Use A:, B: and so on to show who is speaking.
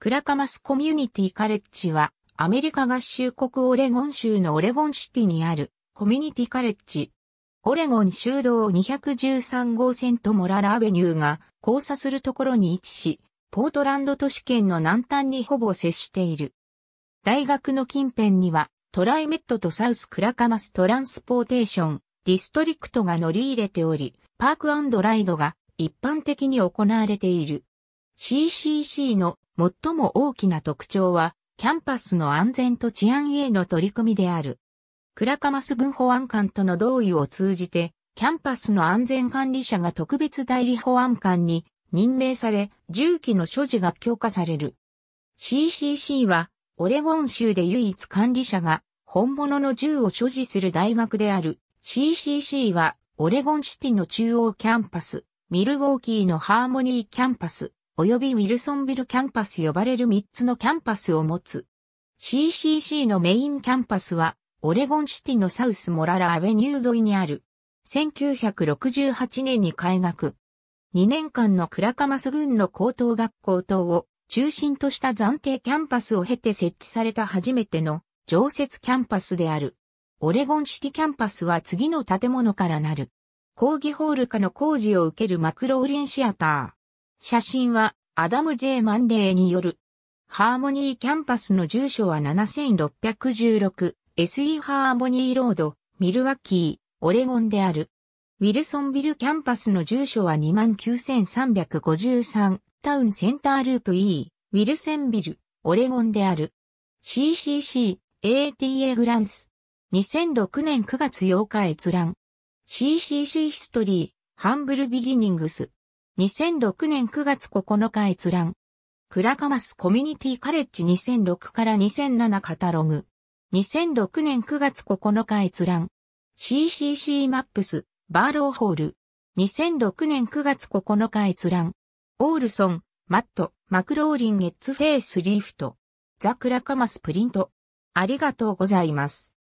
A: クラカマスコミュニティカレッジは、アメリカ合衆国オレゴン州のオレゴンシティにあるコミュニティカレッジ。オレゴン州道213号線とモララアベニューが交差するところに位置し、ポートランド都市圏の南端にほぼ接している。大学の近辺には、トライメットとサウスクラカマストランスポーテーション、ディストリクトが乗り入れており、パークライドが一般的に行われている。CCC の最も大きな特徴は、キャンパスの安全と治安への取り組みである。クラカマス軍保安官との同意を通じて、キャンパスの安全管理者が特別代理保安官に任命され、銃器の所持が強化される。CCC は、オレゴン州で唯一管理者が本物の銃を所持する大学である。CCC は、オレゴンシティの中央キャンパス、ミルウォーキーのハーモニーキャンパス、及びウィルソンビルキャンパス呼ばれる3つのキャンパスを持つ。CCC のメインキャンパスは、オレゴンシティのサウスモララアベニュー沿いにある。1968年に開学。2年間のクラカマス郡の高等学校等を中心とした暫定キャンパスを経て設置された初めての常設キャンパスである。オレゴンシティキャンパスは次の建物からなる。講義ホール化の工事を受けるマクローリンシアター。写真はアダム・ J・ マンレーによる。ハーモニーキャンパスの住所は 7616SE ハーモニーロード、ミルワッキー、オレゴンである。ウィルソンビルキャンパスの住所は29353タウンセンターループ E、ウィルセンビル、オレゴンである。CCC、ATA グランス。2006年9月8日閲覧。CCC ヒストリー、ハンブルビギニングス。2006年9月9日閲覧。クラカマスコミュニティカレッジ2006から2007カタログ。2006年9月9日閲覧。CCC マップス、バーローホール。2006年9月9日閲覧。オールソン、マット、マクローリンゲッツフェイスリフト。ザ・クラカマスプリント。ありがとうございます。